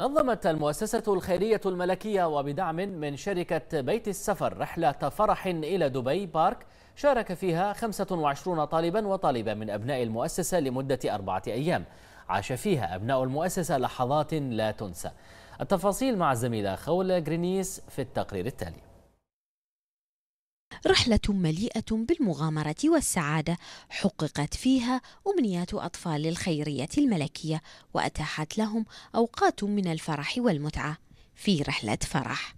نظمت المؤسسة الخيرية الملكية وبدعم من شركة بيت السفر رحلة فرح إلى دبي بارك شارك فيها 25 طالبا وطالبة من أبناء المؤسسة لمدة أربعة أيام عاش فيها أبناء المؤسسة لحظات لا تنسى التفاصيل مع الزميلة خولة جرينيس في التقرير التالي رحلة مليئة بالمغامرة والسعادة حققت فيها أمنيات أطفال الخيرية الملكية وأتاحت لهم أوقات من الفرح والمتعة في رحلة فرح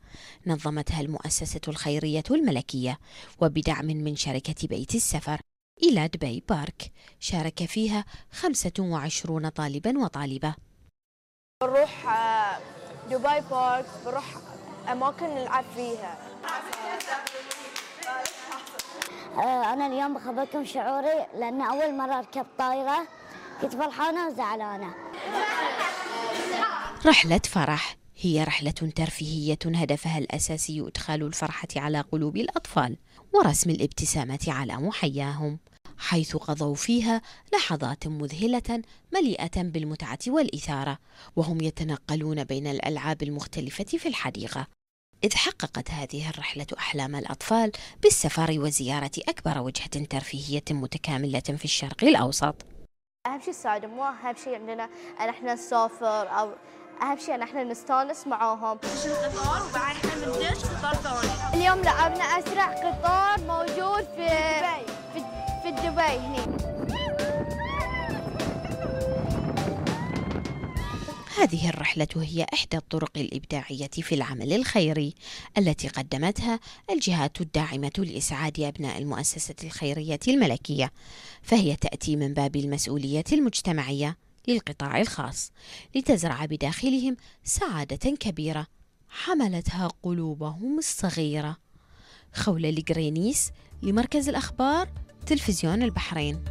نظمتها المؤسسة الخيرية الملكية وبدعم من شركة بيت السفر إلى دبي بارك شارك فيها 25 طالبا وطالبة بنروح آه، دبي بارك بنروح أماكن نلعب فيها آه، أنا اليوم بخبركم شعوري لأن أول مرة أركب طائرة كنت فرحانة وزعلانة رحلة فرح هي رحلة ترفيهية هدفها الأساسي إدخال الفرحة على قلوب الأطفال ورسم الابتسامة على محياهم حيث قضوا فيها لحظات مذهلة مليئة بالمتعة والإثارة وهم يتنقلون بين الألعاب المختلفة في الحديقة إذ حققت هذه الرحلة أحلام الأطفال بالسفر وزيارة أكبر وجهة ترفيهية متكاملة في الشرق الأوسط أهم شيء السعادة مو أهم شيء عندنا أن احنا نسافر أو أهم شيء أن احنا نستانس معاهم قطار ثاني اليوم لعبنا أسرع قطار موجود في في دبي, في, في دبي هنا هذه الرحلة هي إحدى الطرق الإبداعية في العمل الخيري التي قدمتها الجهات الداعمة لإسعاد أبناء المؤسسة الخيرية الملكية، فهي تأتي من باب المسؤولية المجتمعية للقطاع الخاص، لتزرع بداخلهم سعادة كبيرة حملتها قلوبهم الصغيرة. خولة لجرينيس لمركز الأخبار تلفزيون البحرين.